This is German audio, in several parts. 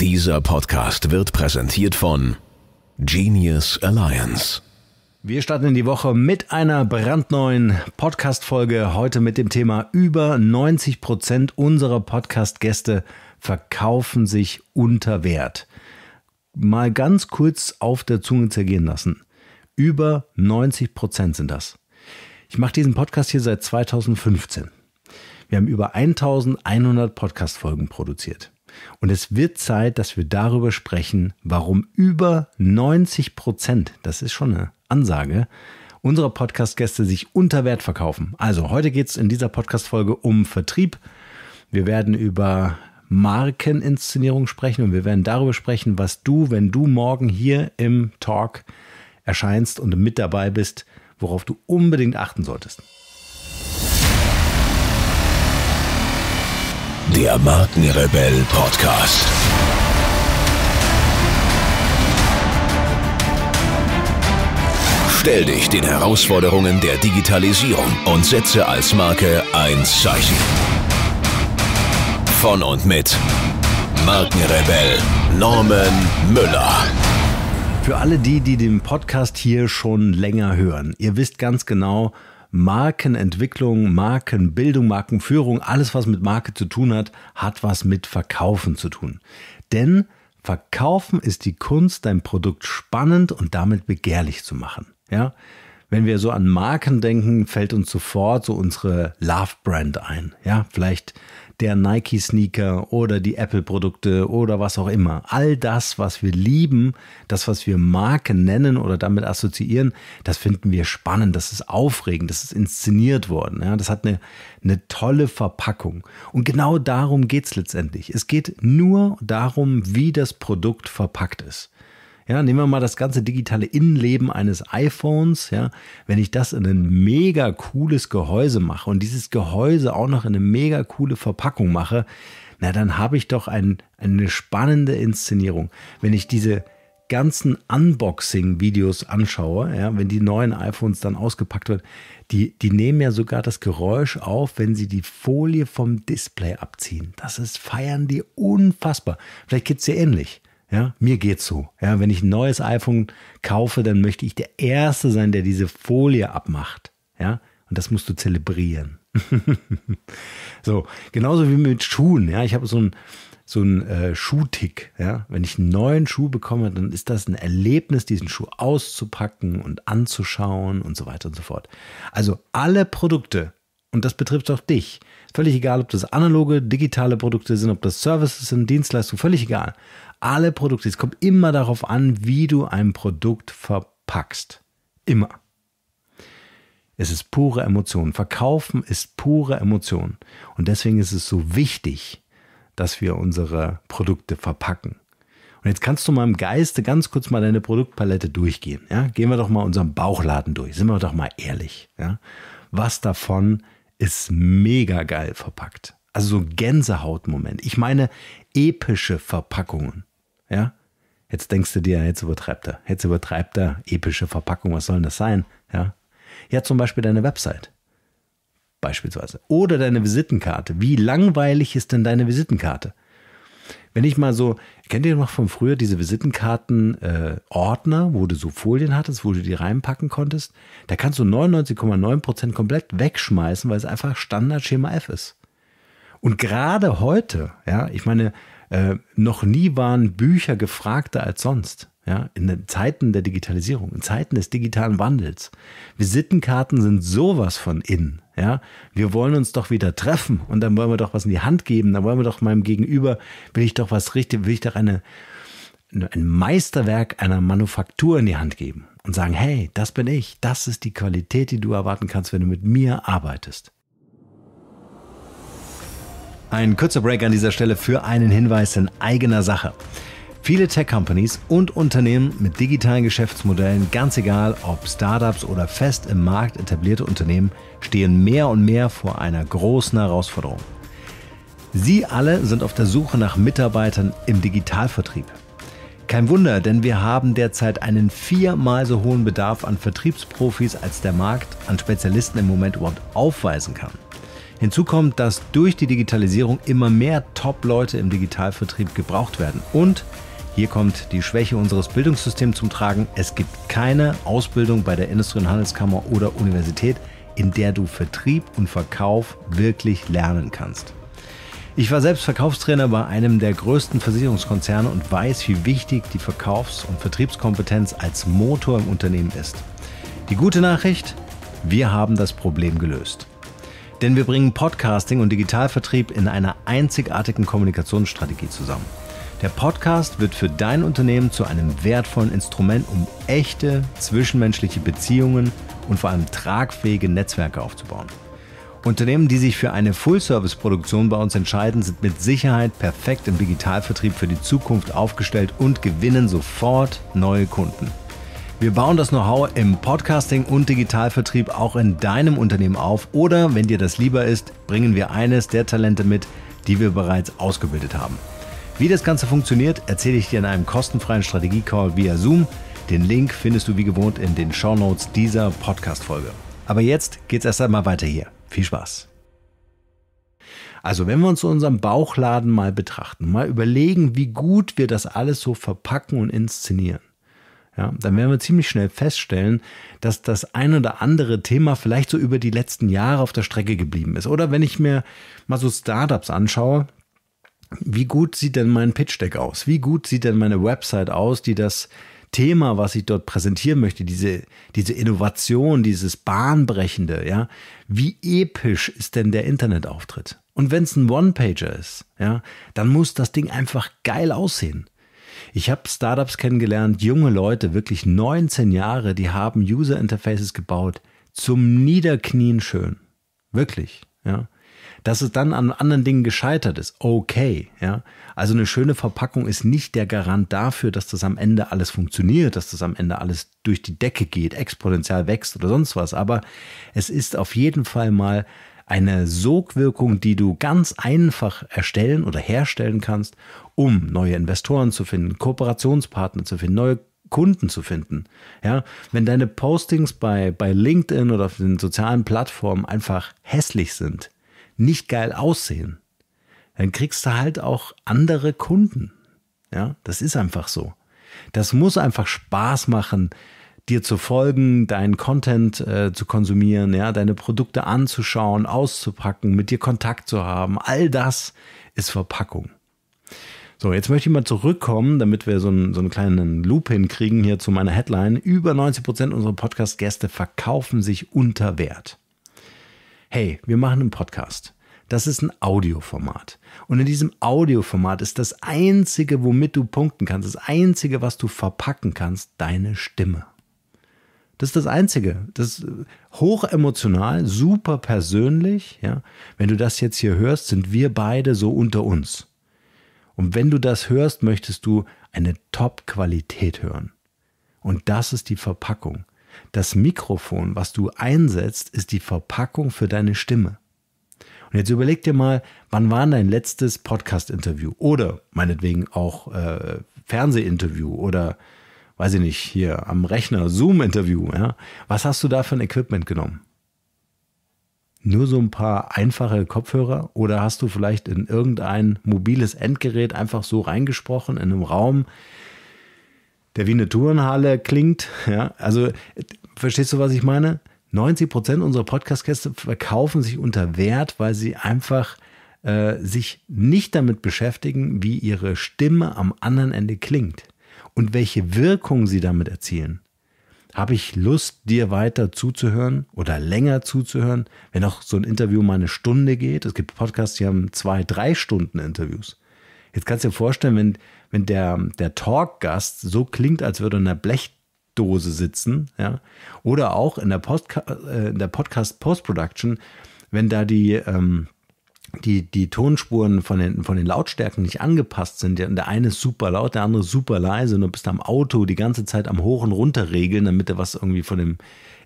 Dieser Podcast wird präsentiert von Genius Alliance. Wir starten in die Woche mit einer brandneuen Podcast-Folge. Heute mit dem Thema: Über 90 Prozent unserer Podcast-Gäste verkaufen sich unter Wert. Mal ganz kurz auf der Zunge zergehen lassen. Über 90 Prozent sind das. Ich mache diesen Podcast hier seit 2015. Wir haben über 1100 Podcast-Folgen produziert. Und es wird Zeit, dass wir darüber sprechen, warum über 90 Prozent, das ist schon eine Ansage, unserer Podcast-Gäste sich unter Wert verkaufen. Also heute geht es in dieser Podcast-Folge um Vertrieb. Wir werden über Markeninszenierung sprechen und wir werden darüber sprechen, was du, wenn du morgen hier im Talk erscheinst und mit dabei bist, worauf du unbedingt achten solltest. Der Markenrebell Podcast. Stell dich den Herausforderungen der Digitalisierung und setze als Marke ein Zeichen. Von und mit Markenrebell Norman Müller. Für alle die, die den Podcast hier schon länger hören, ihr wisst ganz genau, Markenentwicklung, Markenbildung, Markenführung, alles was mit Marke zu tun hat, hat was mit Verkaufen zu tun. Denn Verkaufen ist die Kunst, dein Produkt spannend und damit begehrlich zu machen. Ja? wenn wir so an Marken denken, fällt uns sofort so unsere Love Brand ein. Ja, vielleicht der Nike Sneaker oder die Apple Produkte oder was auch immer. All das, was wir lieben, das, was wir Marken nennen oder damit assoziieren, das finden wir spannend, das ist aufregend, das ist inszeniert worden. Ja, das hat eine, eine tolle Verpackung. Und genau darum geht es letztendlich. Es geht nur darum, wie das Produkt verpackt ist. Ja, nehmen wir mal das ganze digitale Innenleben eines iPhones. Ja, wenn ich das in ein mega cooles Gehäuse mache und dieses Gehäuse auch noch in eine mega coole Verpackung mache, na dann habe ich doch ein, eine spannende Inszenierung. Wenn ich diese ganzen Unboxing-Videos anschaue, ja, wenn die neuen iPhones dann ausgepackt werden, die, die nehmen ja sogar das Geräusch auf, wenn sie die Folie vom Display abziehen. Das ist, feiern die unfassbar. Vielleicht geht es dir ähnlich. Ja, mir geht's so. Ja, wenn ich ein neues iPhone kaufe, dann möchte ich der Erste sein, der diese Folie abmacht. Ja, und das musst du zelebrieren. so, genauso wie mit Schuhen. Ja, ich habe so ein so ein äh, Schuhtick. Ja? Wenn ich einen neuen Schuh bekomme, dann ist das ein Erlebnis, diesen Schuh auszupacken und anzuschauen und so weiter und so fort. Also alle Produkte, und das betrifft auch dich. Völlig egal, ob das analoge, digitale Produkte sind, ob das Services sind, Dienstleistungen, völlig egal. Alle Produkte, es kommt immer darauf an, wie du ein Produkt verpackst. Immer. Es ist pure Emotion. Verkaufen ist pure Emotion. Und deswegen ist es so wichtig, dass wir unsere Produkte verpacken. Und jetzt kannst du mal im Geiste ganz kurz mal deine Produktpalette durchgehen. Ja? Gehen wir doch mal unseren Bauchladen durch. Sind wir doch mal ehrlich. Ja? Was davon ist? ist mega geil verpackt. Also so Gänsehautmoment. Ich meine epische Verpackungen. Ja? Jetzt denkst du dir, jetzt übertreibt er. Jetzt übertreibt er epische Verpackung. Was soll denn das sein? Ja? Ja, zum Beispiel deine Website. Beispielsweise. Oder deine Visitenkarte. Wie langweilig ist denn deine Visitenkarte? wenn ich mal so, kennt ihr noch von früher diese Visitenkarten-Ordner, äh, wo du so Folien hattest, wo du die reinpacken konntest? Da kannst du 99,9% komplett wegschmeißen, weil es einfach Standard Schema F ist. Und gerade heute, ja, ich meine, äh, noch nie waren Bücher gefragter als sonst. Ja, in den Zeiten der Digitalisierung, in Zeiten des digitalen Wandels. Visitenkarten sind sowas von in. Ja, wir wollen uns doch wieder treffen und dann wollen wir doch was in die Hand geben. Dann wollen wir doch meinem Gegenüber, will ich doch was richtig, will ich doch eine, ein Meisterwerk einer Manufaktur in die Hand geben und sagen, hey, das bin ich. Das ist die Qualität, die du erwarten kannst, wenn du mit mir arbeitest. Ein kurzer Break an dieser Stelle für einen Hinweis in eigener Sache. Viele Tech-Companies und Unternehmen mit digitalen Geschäftsmodellen, ganz egal ob Startups oder fest im Markt etablierte Unternehmen, stehen mehr und mehr vor einer großen Herausforderung. Sie alle sind auf der Suche nach Mitarbeitern im Digitalvertrieb. Kein Wunder, denn wir haben derzeit einen viermal so hohen Bedarf an Vertriebsprofis, als der Markt an Spezialisten im Moment überhaupt aufweisen kann. Hinzu kommt, dass durch die Digitalisierung immer mehr Top-Leute im Digitalvertrieb gebraucht werden und hier kommt die Schwäche unseres Bildungssystems zum Tragen. Es gibt keine Ausbildung bei der Industrie- und Handelskammer oder Universität, in der du Vertrieb und Verkauf wirklich lernen kannst. Ich war selbst Verkaufstrainer bei einem der größten Versicherungskonzerne und weiß, wie wichtig die Verkaufs- und Vertriebskompetenz als Motor im Unternehmen ist. Die gute Nachricht, wir haben das Problem gelöst. Denn wir bringen Podcasting und Digitalvertrieb in einer einzigartigen Kommunikationsstrategie zusammen. Der Podcast wird für dein Unternehmen zu einem wertvollen Instrument, um echte zwischenmenschliche Beziehungen und vor allem tragfähige Netzwerke aufzubauen. Unternehmen, die sich für eine Full-Service-Produktion bei uns entscheiden, sind mit Sicherheit perfekt im Digitalvertrieb für die Zukunft aufgestellt und gewinnen sofort neue Kunden. Wir bauen das Know-how im Podcasting und Digitalvertrieb auch in deinem Unternehmen auf oder, wenn dir das lieber ist, bringen wir eines der Talente mit, die wir bereits ausgebildet haben. Wie das Ganze funktioniert, erzähle ich dir in einem kostenfreien Strategie-Call via Zoom. Den Link findest du wie gewohnt in den Shownotes dieser Podcast-Folge. Aber jetzt geht's erst einmal weiter hier. Viel Spaß! Also wenn wir uns unseren Bauchladen mal betrachten, mal überlegen, wie gut wir das alles so verpacken und inszenieren, ja, dann werden wir ziemlich schnell feststellen, dass das ein oder andere Thema vielleicht so über die letzten Jahre auf der Strecke geblieben ist. Oder wenn ich mir mal so Startups anschaue, wie gut sieht denn mein Pitch Deck aus? Wie gut sieht denn meine Website aus, die das Thema, was ich dort präsentieren möchte, diese, diese Innovation, dieses Bahnbrechende, ja, wie episch ist denn der Internetauftritt? Und wenn es ein One-Pager ist, ja, dann muss das Ding einfach geil aussehen. Ich habe Startups kennengelernt, junge Leute, wirklich 19 Jahre, die haben User Interfaces gebaut, zum Niederknien schön. Wirklich, ja. Dass es dann an anderen Dingen gescheitert ist, okay. Ja? Also eine schöne Verpackung ist nicht der Garant dafür, dass das am Ende alles funktioniert, dass das am Ende alles durch die Decke geht, exponentiell wächst oder sonst was. Aber es ist auf jeden Fall mal eine Sogwirkung, die du ganz einfach erstellen oder herstellen kannst, um neue Investoren zu finden, Kooperationspartner zu finden, neue Kunden zu finden. Ja, wenn deine Postings bei, bei LinkedIn oder auf den sozialen Plattformen einfach hässlich sind, nicht geil aussehen, dann kriegst du halt auch andere Kunden. Ja, das ist einfach so. Das muss einfach Spaß machen, dir zu folgen, deinen Content äh, zu konsumieren, ja, deine Produkte anzuschauen, auszupacken, mit dir Kontakt zu haben. All das ist Verpackung. So, jetzt möchte ich mal zurückkommen, damit wir so einen, so einen kleinen Loop hinkriegen hier zu meiner Headline. Über 90% Prozent unserer Podcast-Gäste verkaufen sich unter Wert hey, wir machen einen Podcast. Das ist ein Audioformat. Und in diesem Audioformat ist das Einzige, womit du punkten kannst, das Einzige, was du verpacken kannst, deine Stimme. Das ist das Einzige. Das ist äh, hochemotional, super persönlich. Ja? Wenn du das jetzt hier hörst, sind wir beide so unter uns. Und wenn du das hörst, möchtest du eine Top-Qualität hören. Und das ist die Verpackung. Das Mikrofon, was du einsetzt, ist die Verpackung für deine Stimme. Und jetzt überleg dir mal, wann war dein letztes Podcast-Interview oder meinetwegen auch äh, Fernsehinterview oder weiß ich nicht, hier am Rechner Zoom-Interview. Ja? Was hast du da für ein Equipment genommen? Nur so ein paar einfache Kopfhörer oder hast du vielleicht in irgendein mobiles Endgerät einfach so reingesprochen in einem Raum, der wie eine Tourenhalle klingt. Ja, also verstehst du, was ich meine? 90 Prozent unserer Podcast-Gäste verkaufen sich unter Wert, weil sie einfach äh, sich nicht damit beschäftigen, wie ihre Stimme am anderen Ende klingt und welche Wirkung sie damit erzielen. Habe ich Lust, dir weiter zuzuhören oder länger zuzuhören, wenn auch so ein Interview mal eine Stunde geht? Es gibt Podcasts, die haben zwei, drei Stunden Interviews. Jetzt kannst du dir vorstellen, wenn, wenn der, der Talk-Gast so klingt, als würde er in einer Blechdose sitzen, ja, oder auch in der, Podca äh, in der Podcast Post-Production, wenn da die, ähm, die, die Tonspuren von den, von den Lautstärken nicht angepasst sind, der, der eine ist super laut, der andere super leise und du bist am Auto die ganze Zeit am Hoch und Runter regeln, damit du was irgendwie von dem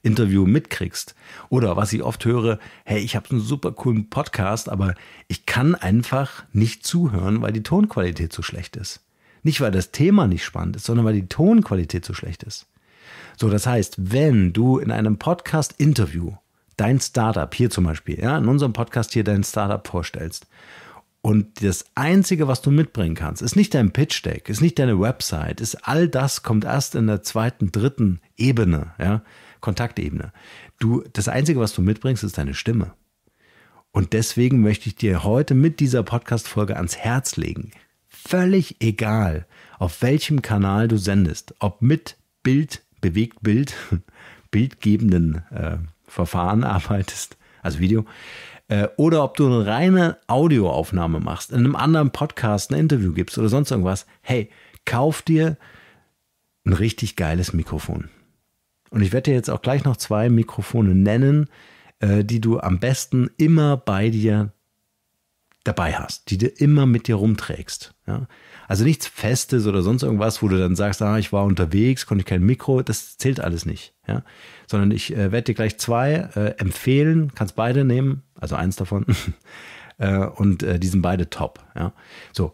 Interview mitkriegst. Oder was ich oft höre, hey, ich habe einen super coolen Podcast, aber ich kann einfach nicht zuhören, weil die Tonqualität so schlecht ist. Nicht, weil das Thema nicht spannend ist, sondern weil die Tonqualität so schlecht ist. So, das heißt, wenn du in einem Podcast-Interview dein Startup hier zum Beispiel, ja, in unserem Podcast hier dein Startup vorstellst. Und das Einzige, was du mitbringen kannst, ist nicht dein Pitch-Deck, ist nicht deine Website, ist all das kommt erst in der zweiten, dritten Ebene, ja, Kontaktebene. Du, das Einzige, was du mitbringst, ist deine Stimme. Und deswegen möchte ich dir heute mit dieser Podcast-Folge ans Herz legen. Völlig egal, auf welchem Kanal du sendest, ob mit Bild, bewegt Bild, bildgebenden äh, Verfahren arbeitest, also Video, äh, oder ob du eine reine Audioaufnahme machst, in einem anderen Podcast ein Interview gibst oder sonst irgendwas, hey, kauf dir ein richtig geiles Mikrofon. Und ich werde dir jetzt auch gleich noch zwei Mikrofone nennen, äh, die du am besten immer bei dir dabei hast, die du immer mit dir rumträgst. Ja? Also nichts Festes oder sonst irgendwas, wo du dann sagst, ah, ich war unterwegs, konnte kein Mikro, das zählt alles nicht. Ja? Sondern ich äh, werde dir gleich zwei äh, empfehlen, kannst beide nehmen, also eins davon. äh, und äh, die sind beide top. Ja? So.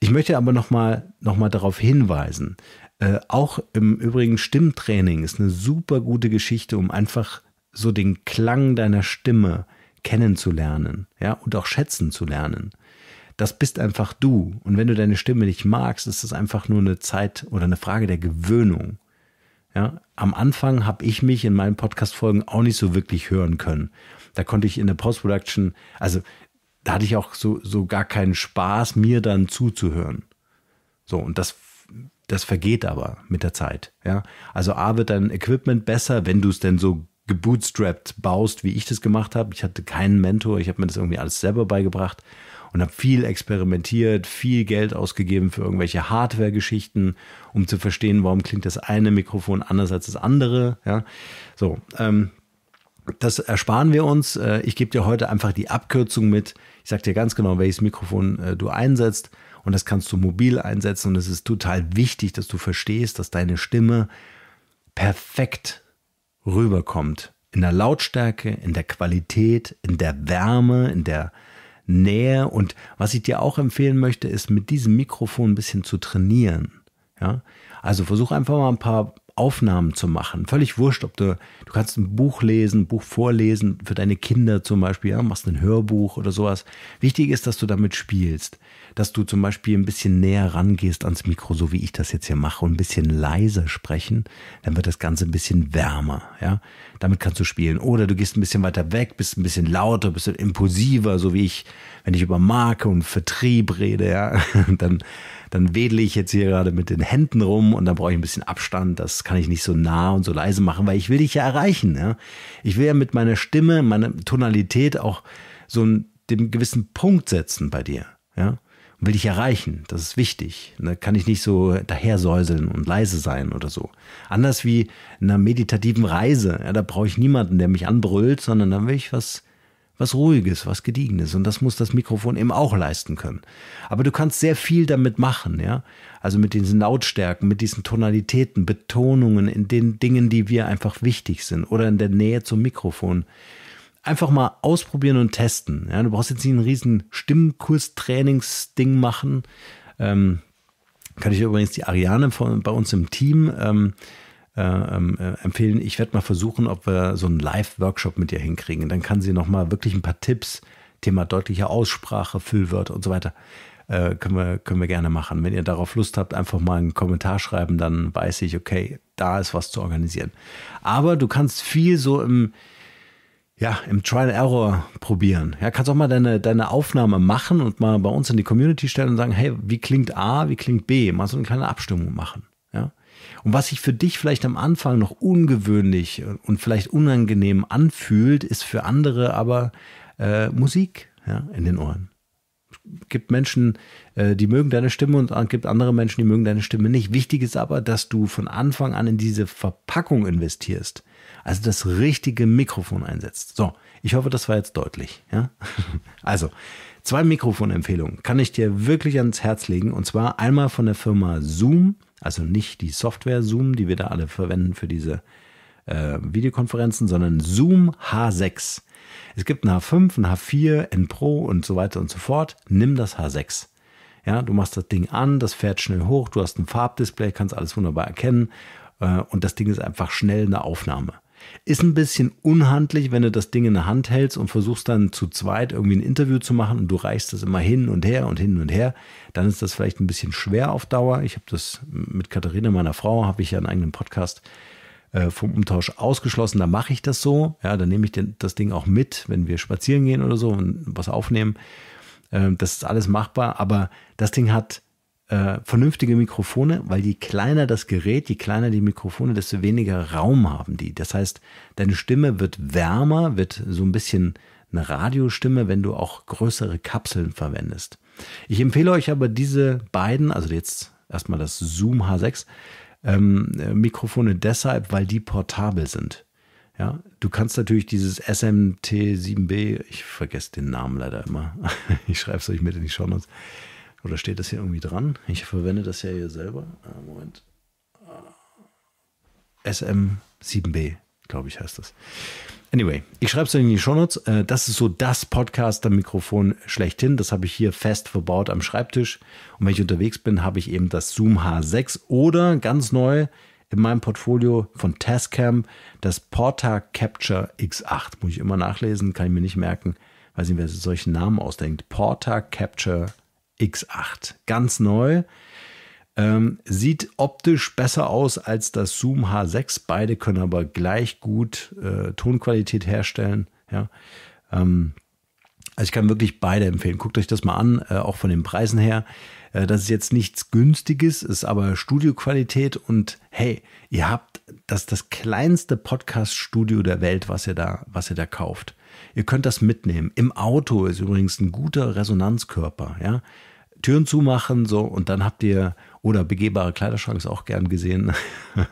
Ich möchte aber nochmal noch mal darauf hinweisen, äh, auch im Übrigen Stimmtraining ist eine super gute Geschichte, um einfach so den Klang deiner Stimme kennenzulernen, ja, und auch schätzen zu lernen. Das bist einfach du. Und wenn du deine Stimme nicht magst, ist das einfach nur eine Zeit oder eine Frage der Gewöhnung. Ja, am Anfang habe ich mich in meinen Podcast-Folgen auch nicht so wirklich hören können. Da konnte ich in der Post-Production, also da hatte ich auch so, so gar keinen Spaß, mir dann zuzuhören. So, und das, das vergeht aber mit der Zeit. Ja? Also A wird dein Equipment besser, wenn du es denn so gebootstrapped baust, wie ich das gemacht habe. Ich hatte keinen Mentor, ich habe mir das irgendwie alles selber beigebracht und habe viel experimentiert, viel Geld ausgegeben für irgendwelche Hardware-Geschichten, um zu verstehen, warum klingt das eine Mikrofon anders als das andere. Ja, so. Ähm, das ersparen wir uns. Äh, ich gebe dir heute einfach die Abkürzung mit. Ich sage dir ganz genau, welches Mikrofon äh, du einsetzt. Und das kannst du mobil einsetzen. Und es ist total wichtig, dass du verstehst, dass deine Stimme perfekt rüberkommt. In der Lautstärke, in der Qualität, in der Wärme, in der Nähe. Und was ich dir auch empfehlen möchte, ist mit diesem Mikrofon ein bisschen zu trainieren. Ja? Also versuch einfach mal ein paar Aufnahmen zu machen. Völlig wurscht, ob du, du kannst ein Buch lesen, ein Buch vorlesen, für deine Kinder zum Beispiel, ja, machst ein Hörbuch oder sowas. Wichtig ist, dass du damit spielst, dass du zum Beispiel ein bisschen näher rangehst ans Mikro, so wie ich das jetzt hier mache, und ein bisschen leiser sprechen, dann wird das Ganze ein bisschen wärmer, ja. Damit kannst du spielen. Oder du gehst ein bisschen weiter weg, bist ein bisschen lauter, bist impulsiver, so wie ich, wenn ich über Marke und Vertrieb rede, ja, dann dann wedle ich jetzt hier gerade mit den Händen rum und dann brauche ich ein bisschen Abstand. Das kann ich nicht so nah und so leise machen, weil ich will dich ja erreichen. Ja? Ich will ja mit meiner Stimme, meiner Tonalität auch so einen dem gewissen Punkt setzen bei dir. Ja? Und will dich erreichen. Das ist wichtig. Da kann ich nicht so dahersäuseln und leise sein oder so. Anders wie in einer meditativen Reise. Ja, da brauche ich niemanden, der mich anbrüllt, sondern da will ich was was Ruhiges, was Gediegenes. Und das muss das Mikrofon eben auch leisten können. Aber du kannst sehr viel damit machen, ja. Also mit diesen Lautstärken, mit diesen Tonalitäten, Betonungen in den Dingen, die wir einfach wichtig sind oder in der Nähe zum Mikrofon. Einfach mal ausprobieren und testen. Ja? Du brauchst jetzt nicht ein riesen Stimmkurs-Trainingsding machen. Ähm, kann ich übrigens die Ariane von, bei uns im Team ähm, äh, ähm, äh, empfehlen. Ich werde mal versuchen, ob wir so einen Live-Workshop mit ihr hinkriegen. Dann kann sie nochmal wirklich ein paar Tipps, Thema deutliche Aussprache, Füllwörter und so weiter, äh, können, wir, können wir gerne machen. Wenn ihr darauf Lust habt, einfach mal einen Kommentar schreiben, dann weiß ich, okay, da ist was zu organisieren. Aber du kannst viel so im, ja, im Trial Error probieren. Ja, kannst auch mal deine, deine Aufnahme machen und mal bei uns in die Community stellen und sagen, hey, wie klingt A, wie klingt B? Mal so eine kleine Abstimmung machen. Ja, und was sich für dich vielleicht am Anfang noch ungewöhnlich und vielleicht unangenehm anfühlt, ist für andere aber äh, Musik ja, in den Ohren. Es gibt Menschen, äh, die mögen deine Stimme und es gibt andere Menschen, die mögen deine Stimme nicht. Wichtig ist aber, dass du von Anfang an in diese Verpackung investierst. Also das richtige Mikrofon einsetzt. So, ich hoffe, das war jetzt deutlich. Ja? Also, zwei Mikrofonempfehlungen kann ich dir wirklich ans Herz legen. Und zwar einmal von der Firma Zoom also nicht die Software Zoom, die wir da alle verwenden für diese äh, Videokonferenzen, sondern Zoom H6. Es gibt ein H5, ein H4, ein Pro und so weiter und so fort. Nimm das H6. Ja, du machst das Ding an, das fährt schnell hoch, du hast ein Farbdisplay, kannst alles wunderbar erkennen äh, und das Ding ist einfach schnell eine Aufnahme. Ist ein bisschen unhandlich, wenn du das Ding in der Hand hältst und versuchst dann zu zweit irgendwie ein Interview zu machen und du reichst das immer hin und her und hin und her. Dann ist das vielleicht ein bisschen schwer auf Dauer. Ich habe das mit Katharina, meiner Frau, habe ich ja einen eigenen Podcast äh, vom Umtausch ausgeschlossen. Da mache ich das so. Ja, dann nehme ich das Ding auch mit, wenn wir spazieren gehen oder so und was aufnehmen. Ähm, das ist alles machbar. Aber das Ding hat äh, vernünftige Mikrofone, weil je kleiner das Gerät, je kleiner die Mikrofone, desto weniger Raum haben die. Das heißt, deine Stimme wird wärmer, wird so ein bisschen eine Radiostimme, wenn du auch größere Kapseln verwendest. Ich empfehle euch aber diese beiden, also jetzt erstmal das Zoom H6 ähm, Mikrofone deshalb, weil die portabel sind. Ja, du kannst natürlich dieses SMT7B, ich vergesse den Namen leider immer, ich schreibe es euch mit in die Show Notes oder steht das hier irgendwie dran? Ich verwende das ja hier selber. Ah, Moment. Ah. SM7B, glaube ich, heißt das. Anyway, ich schreibe es in die Shownotes. Äh, das ist so das Podcaster-Mikrofon schlechthin. Das habe ich hier fest verbaut am Schreibtisch. Und wenn ich unterwegs bin, habe ich eben das Zoom H6 oder ganz neu in meinem Portfolio von Tascam das Porta Capture X8. Muss ich immer nachlesen, kann ich mir nicht merken. Weiß nicht, wer sich solchen Namen ausdenkt. Porta Capture X8. X8. Ganz neu. Ähm, sieht optisch besser aus als das Zoom H6. Beide können aber gleich gut äh, Tonqualität herstellen. Ja. Ähm, also ich kann wirklich beide empfehlen. Guckt euch das mal an, äh, auch von den Preisen her. Äh, das ist jetzt nichts Günstiges, ist aber Studioqualität und hey, ihr habt das, das kleinste Podcast-Studio der Welt, was ihr da, was ihr da kauft. Ihr könnt das mitnehmen. Im Auto ist übrigens ein guter Resonanzkörper. Ja? Türen zumachen, so, und dann habt ihr, oder begehbare Kleiderschrank ist auch gern gesehen,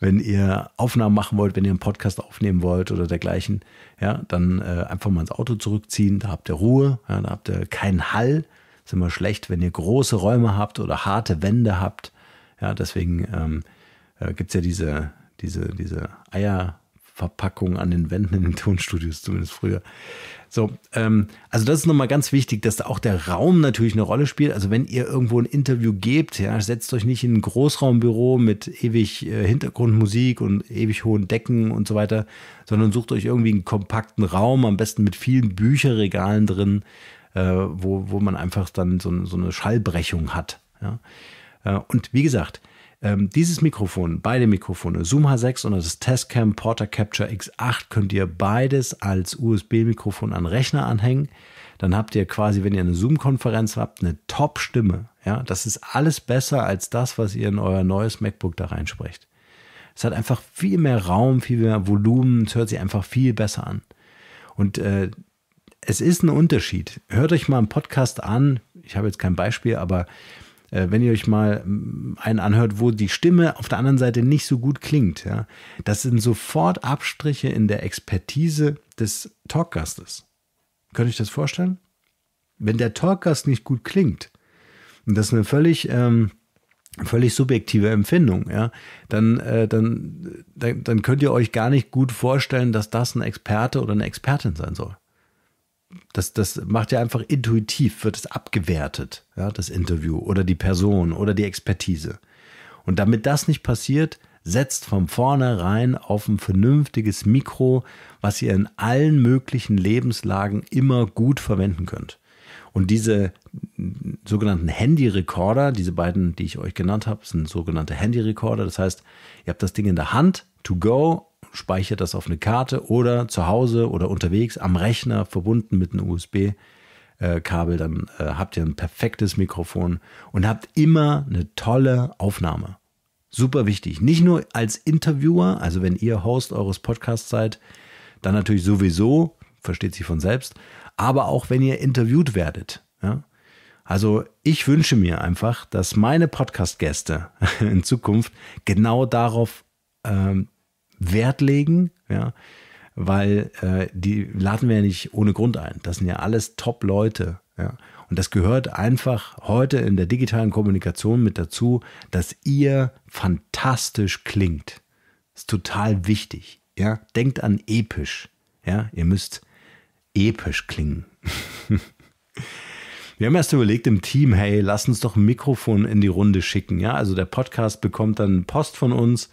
wenn ihr Aufnahmen machen wollt, wenn ihr einen Podcast aufnehmen wollt oder dergleichen, ja, dann äh, einfach mal ins Auto zurückziehen, da habt ihr Ruhe, ja, da habt ihr keinen Hall. ist immer schlecht, wenn ihr große Räume habt oder harte Wände habt. Ja, deswegen ähm, äh, gibt es ja diese, diese, diese Eier. Verpackungen an den Wänden in den Tonstudios, zumindest früher. So, ähm, also das ist nochmal ganz wichtig, dass da auch der Raum natürlich eine Rolle spielt. Also wenn ihr irgendwo ein Interview gebt, ja, setzt euch nicht in ein Großraumbüro mit ewig äh, Hintergrundmusik und ewig hohen Decken und so weiter, sondern sucht euch irgendwie einen kompakten Raum, am besten mit vielen Bücherregalen drin, äh, wo, wo man einfach dann so, so eine Schallbrechung hat. Ja. Äh, und wie gesagt, ähm, dieses Mikrofon, beide Mikrofone, Zoom H6 und das Testcam Porter Capture X8 könnt ihr beides als USB-Mikrofon an Rechner anhängen. Dann habt ihr quasi, wenn ihr eine Zoom-Konferenz habt, eine Top-Stimme. Ja, das ist alles besser als das, was ihr in euer neues MacBook da reinsprecht. Es hat einfach viel mehr Raum, viel mehr Volumen, es hört sich einfach viel besser an. Und äh, es ist ein Unterschied. Hört euch mal einen Podcast an. Ich habe jetzt kein Beispiel, aber äh, wenn ihr euch mal mm, einen anhört, wo die Stimme auf der anderen Seite nicht so gut klingt, ja, das sind sofort Abstriche in der Expertise des Talkgastes. Könnt ihr euch das vorstellen? Wenn der Talkgast nicht gut klingt, und das ist eine völlig, ähm, völlig subjektive Empfindung, ja, dann, äh, dann, äh, dann, dann könnt ihr euch gar nicht gut vorstellen, dass das ein Experte oder eine Expertin sein soll das, das macht ja einfach intuitiv, wird es abgewertet, ja, das Interview oder die Person oder die Expertise. Und damit das nicht passiert, setzt von vornherein auf ein vernünftiges Mikro, was ihr in allen möglichen Lebenslagen immer gut verwenden könnt. Und diese sogenannten Handy-Recorder, diese beiden, die ich euch genannt habe, sind sogenannte Handy-Recorder. Das heißt, ihr habt das Ding in der Hand, to go, speichert das auf eine Karte oder zu Hause oder unterwegs am Rechner verbunden mit einem USB. Kabel, dann äh, habt ihr ein perfektes Mikrofon und habt immer eine tolle Aufnahme. Super wichtig. Nicht nur als Interviewer, also wenn ihr Host eures Podcasts seid, dann natürlich sowieso, versteht sich von selbst, aber auch wenn ihr interviewt werdet. Ja? Also ich wünsche mir einfach, dass meine Podcast-Gäste in Zukunft genau darauf ähm, Wert legen, ja, weil äh, die laden wir ja nicht ohne Grund ein. Das sind ja alles Top-Leute, ja. Und das gehört einfach heute in der digitalen Kommunikation mit dazu, dass ihr fantastisch klingt. Ist total wichtig. Ja, denkt an episch. Ja, ihr müsst episch klingen. Wir haben erst überlegt im Team, hey, lass uns doch ein Mikrofon in die Runde schicken. Ja, also der Podcast bekommt dann Post von uns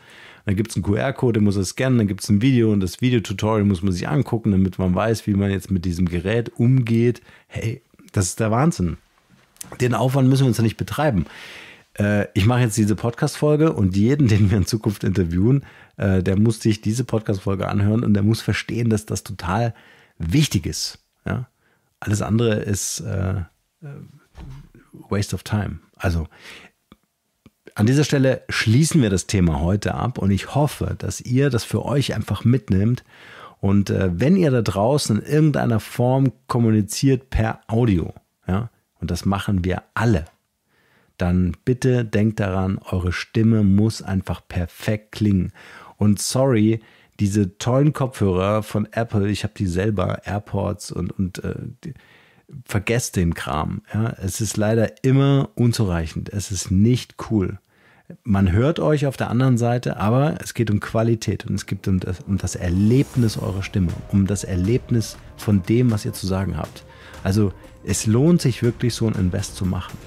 dann gibt es einen QR-Code, den muss er scannen, dann gibt es ein Video und das Videotutorial muss man sich angucken, damit man weiß, wie man jetzt mit diesem Gerät umgeht. Hey, das ist der Wahnsinn. Den Aufwand müssen wir uns ja nicht betreiben. Äh, ich mache jetzt diese Podcast-Folge und jeden, den wir in Zukunft interviewen, äh, der muss sich diese Podcast-Folge anhören und der muss verstehen, dass das total wichtig ist. Ja? Alles andere ist äh, äh Waste of Time. Also an dieser Stelle schließen wir das Thema heute ab und ich hoffe, dass ihr das für euch einfach mitnimmt. Und äh, wenn ihr da draußen in irgendeiner Form kommuniziert per Audio, ja, und das machen wir alle, dann bitte denkt daran, eure Stimme muss einfach perfekt klingen. Und sorry, diese tollen Kopfhörer von Apple, ich habe die selber, AirPods und, und äh, vergesst den Kram. Ja? Es ist leider immer unzureichend. Es ist nicht cool. Man hört euch auf der anderen Seite, aber es geht um Qualität und es geht um das, um das Erlebnis eurer Stimme, um das Erlebnis von dem, was ihr zu sagen habt. Also es lohnt sich wirklich, so ein Invest zu machen.